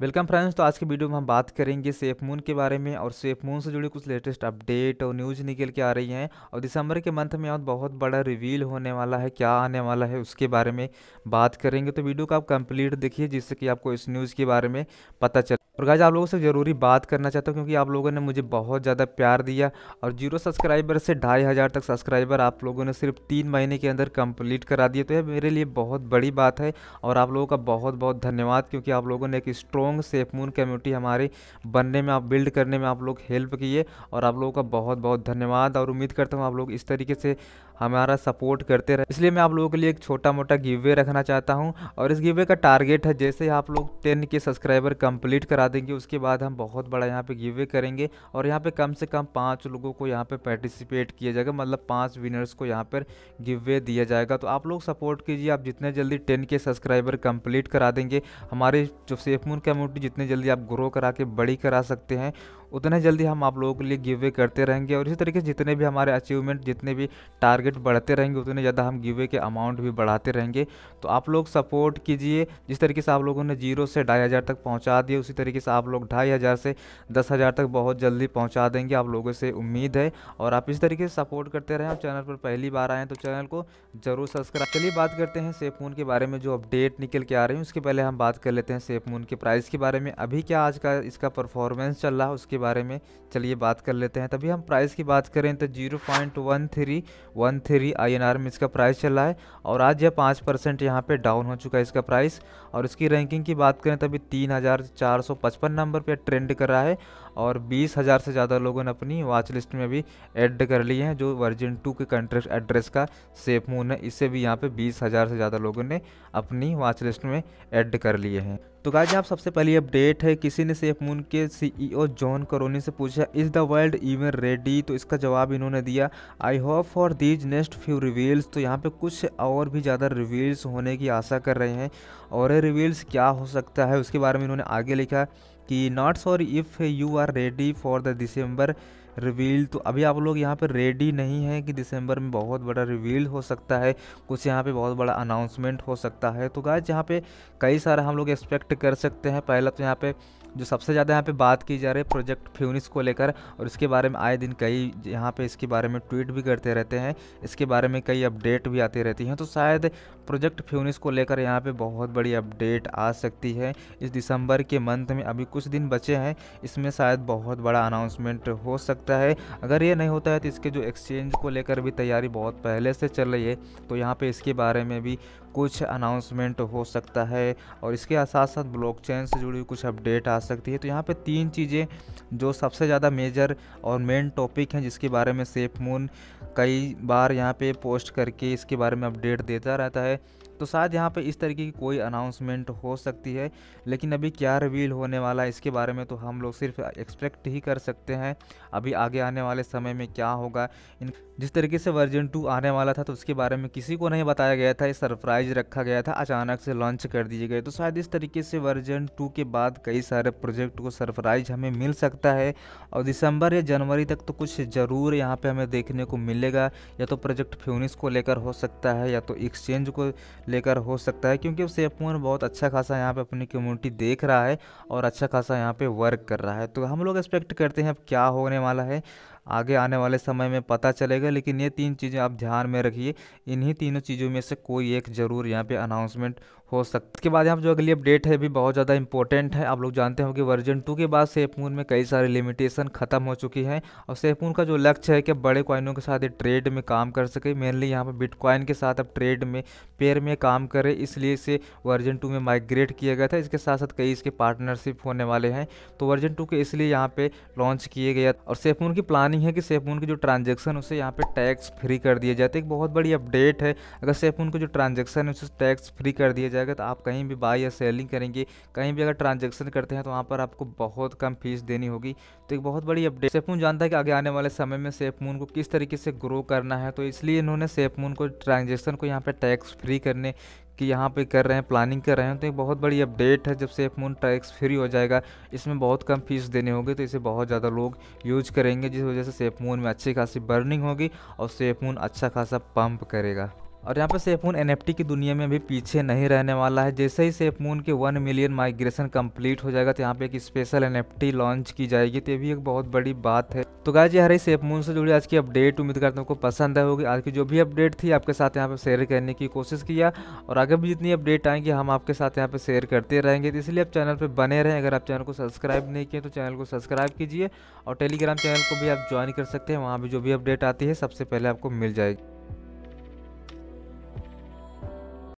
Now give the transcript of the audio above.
welcome friends तो आज के वीडियो में हम बात करेंगे सेफ मून के बारे में और सेफ मून से जुड़ी कुछ लेटेस्ट अपडेट और न्यूज़ निकल के आ रही हैं और दिसंबर के मंथ में और बहुत बड़ा रिवील होने वाला है क्या आने वाला है उसके बारे में बात करेंगे तो वीडियो को आप कंप्लीट देखिए जिससे कि आपको इस न्यूज़ के बारे में पता चल और गाइज आप लोगों से ज़रूरी बात करना चाहता हूँ क्योंकि आप लोगों ने मुझे बहुत ज़्यादा प्यार दिया और जीरो सब्सक्राइबर से ढाई हज़ार तक सब्सक्राइबर आप लोगों ने सिर्फ तीन महीने के अंदर कंप्लीट करा दिए तो यह मेरे लिए बहुत बड़ी बात है और आप लोगों का बहुत बहुत धन्यवाद क्योंकि आप लोगों ने एक स्ट्रॉन्ग सेफ मून कम्यूनिटी हमारे बनने में आप बिल्ड करने में आप लोग हेल्प किए और आप लोगों का बहुत बहुत धन्यवाद और उम्मीद करता हूँ आप लोग इस तरीके से हमारा सपोर्ट करते रहे इसलिए मैं आप लोगों के लिए एक छोटा मोटा गिवे रखना चाहता हूँ और इस गिवे का टारगेट है जैसे आप लोग टेन के सब्सक्राइबर कंप्लीट करा देंगे उसके बाद हम बहुत बड़ा यहाँ पे गिवे करेंगे और यहाँ पे कम से कम पाँच लोगों को यहाँ पे पार्टिसिपेट किया जाएगा मतलब पाँच विनर्स को यहाँ पर गिवे दिया जाएगा तो आप लोग सपोर्ट कीजिए आप जितने जल्दी टेन के सब्सक्राइबर कम्प्लीट करा देंगे हमारे जो सेफमून कम्यूनिटी जितने जल्दी आप ग्रो करा के बड़ी करा सकते हैं उतने जल्दी हम आप लोगों के लिए गिव करते रहेंगे और इसी तरीके से जितने भी हमारे अचीवमेंट जितने भी टारगेट बढ़ते रहेंगे उतने ज़्यादा हम गिव के अमाउंट भी बढ़ाते रहेंगे तो आप लोग सपोर्ट कीजिए जिस तरीके से आप लोगों ने जीरो से ढाई हज़ार तक पहुँचा दिए उसी तरीके से आप लोग ढाई हज़ार से दस हज़ार तक बहुत जल्दी पहुँचा देंगे आप लोगों से उम्मीद है और आप इस तरीके से सपोर्ट करते रहें और चैनल पर पहली बार आएँ तो चैनल को ज़रूर सब्सक्राइब चलिए बात करते हैं सेफ मून के बारे में जो अपडेट निकल के आ रही है उसके पहले हम बात कर लेते हैं सेफ मून के प्राइस के बारे में अभी क्या आज का इसका परफॉर्मेंस चल रहा है उसके बारे में चलिए बात कर लेते हैं तभी हम प्राइस की बात करें तो zero point one three one three I N R में इसका प्राइस चला है और आज यह पाँच परसेंट यहाँ पर डाउन हो चुका है इसका प्राइस और इसकी रैंकिंग की बात करें तभी तीन हज़ार चार सौ पचपन नंबर पर ट्रेंड कर रहा है और बीस हज़ार से ज़्यादा लोगों ने अपनी वॉच लिस्ट में भी ऐड कर लिए हैं जो वर्जन टू के कंट्रेक्ट एड्रेस का सेफ मून है इससे भी यहाँ पे बीस हज़ार से ज़्यादा लोगों ने अपनी वॉच लिस्ट में ऐड कर लिए हैं तो गाइज आप सबसे पहली अपडेट है किसी ने सेफ मून के सीईओ जॉन करोनी से पूछा is the world even ready तो इसका जवाब इन्होंने दिया I hope for these next few reveals तो यहाँ पे कुछ और भी ज़्यादा रिवील्स होने की आशा कर रहे हैं और रिवील्स क्या हो सकता है उसके बारे में इन्होंने आगे लिखा कि not sorry if you are ready for the December reveal तो अभी आप लोग यहाँ पर रेडी नहीं है कि दिसंबर में बहुत बड़ा रिवील हो सकता है कुछ यहाँ पे बहुत बड़ा अनाउंसमेंट हो सकता है तो गाय यहाँ पे कई सारा हम लोग एक्सपेक्ट कर सकते हैं पहला तो यहाँ पे जो सबसे ज़्यादा यहाँ पे बात की जा रही है प्रोजेक्ट फ्यूनिस को लेकर और इसके बारे में आए दिन कई यहाँ पे इसके बारे में ट्वीट भी करते रहते हैं इसके बारे में कई अपडेट भी आती रहती हैं तो शायद प्रोजेक्ट फ्यूनिस को लेकर यहाँ पे बहुत बड़ी अपडेट आ सकती है इस दिसंबर के मंथ में अभी कुछ दिन बचे हैं इसमें शायद बहुत बड़ा अनाउंसमेंट हो सकता है अगर ये नहीं होता है तो इसके जो एक्सचेंज को लेकर भी तैयारी बहुत पहले से चल रही है तो यहाँ पर इसके बारे में भी कुछ अनाउंसमेंट हो सकता है और इसके साथ साथ ब्लॉकचेन से जुड़ी कुछ अपडेट आ सकती है तो यहाँ पे तीन चीज़ें जो सबसे ज़्यादा मेजर और मेन टॉपिक हैं जिसके बारे में सेफ मून कई बार यहाँ पे पोस्ट करके इसके बारे में अपडेट देता रहता है तो शायद यहाँ पे इस तरीके की कोई अनाउंसमेंट हो सकती है लेकिन अभी क्या रिवील होने वाला है इसके बारे में तो हम लोग सिर्फ एक्सपेक्ट ही कर सकते हैं अभी आगे आने वाले समय में क्या होगा इन जिस तरीके से वर्जन टू आने वाला था तो उसके बारे में किसी को नहीं बताया गया था ये सरप्राइज रखा गया था अचानक से लॉन्च कर दिए गए तो शायद इस तरीके से वर्जन टू के बाद कई सारे प्रोजेक्ट को सरप्राइज हमें मिल सकता है और दिसंबर या जनवरी तक तो कुछ ज़रूर यहाँ पे हमें देखने को मिलेगा या तो प्रोजेक्ट फ्यूनिस को लेकर हो सकता है या तो एक्सचेंज को लेकर हो सकता है क्योंकि एफ वन बहुत अच्छा खासा यहाँ पे अपनी कम्युनिटी देख रहा है और अच्छा खासा यहाँ पे वर्क कर रहा है तो हम लोग एक्सपेक्ट करते हैं अब क्या होने वाला है आगे आने वाले समय में पता चलेगा लेकिन ये तीन चीज़ें आप ध्यान में रखिए इन्हीं तीनों चीज़ों में से कोई एक ज़रूर यहाँ पे अनाउंसमेंट हो सकता है इसके बाद यहाँ जो अगली अपडेट है भी बहुत ज़्यादा इंपॉर्टेंट है आप लोग जानते हो कि वर्जन टू के बाद सेफमून में कई सारे लिमिटेशन खत्म हो चुकी हैं और सेफमून का जो लक्ष्य है कि बड़े क्वाइनों के साथ ये ट्रेड में काम कर सके मेनली यहाँ पर बिटकॉइन के साथ अब ट्रेड में पेयर में काम करें इसलिए इसे वर्जन टू में माइग्रेट किया गया था इसके साथ साथ कई इसके पार्टनरशिप होने वाले हैं तो वर्जन टू के इसलिए यहाँ पर लॉन्च किए गया और सेफमून की प्लानिंग नहीं है कि सेफून की जो ट्रांजेक्शन उसे यहाँ पर टैक्स फ्री कर दिया जाए तो एक बहुत बड़ी अपडेट है अगर सेफून का जो ट्रांजेक्शन है उसे टैक्स फ्री कर दिया जाएगा तो आप कहीं भी बाई या सेलिंग करेंगे कहीं भी अगर ट्रांजेक्शन करते हैं तो वहाँ पर आपको बहुत कम फीस देनी होगी तो एक बहुत बड़ी अपडेट सेफमून जानता है कि आगे आने वाले समय में सेफमून को किस तरीके से ग्रो करना है तो इसलिए इन्होंने सेफमून को ट्रांजेक्शन को यहाँ पर टैक्स फ्री करने कि यहाँ पे कर रहे हैं प्लानिंग कर रहे हैं तो ये बहुत बड़ी अपडेट है जब से एफ मून टैक्स फ्री हो जाएगा इसमें बहुत कम फीस देने होगी तो इसे बहुत ज़्यादा लोग यूज करेंगे जिस वजह से सेफ मून में अच्छी खासी बर्निंग होगी और सेफ मून अच्छा खासा पंप करेगा और यहाँ पर सेफमून एन की दुनिया में भी पीछे नहीं रहने वाला है जैसे ही सेफमून के वन मिलियन माइग्रेशन कंप्लीट हो जाएगा तो यहाँ पे एक स्पेशल एन लॉन्च की जाएगी तो ये भी एक बहुत बड़ी बात है तो गाय जी हर सेफमून से जुड़ी आज की अपडेट उम्मीद करता हूँ को पसंद आए होगी आज की जो भी अपडेट थी आपके साथ यहाँ पर शेयर करने की कोशिश किया और आगे भी जितनी अपडेट आएंगी हम आपके साथ यहाँ पर शेयर करते रहेंगे तो इसलिए आप चैनल पर बने रहें अगर आप चैनल को सब्सक्राइब नहीं किए तो चैनल को सब्सक्राइब कीजिए और टेलीग्राम चैनल को भी आप ज्वाइन कर सकते हैं वहाँ भी जो भी अपडेट आती है सबसे पहले आपको मिल जाएगी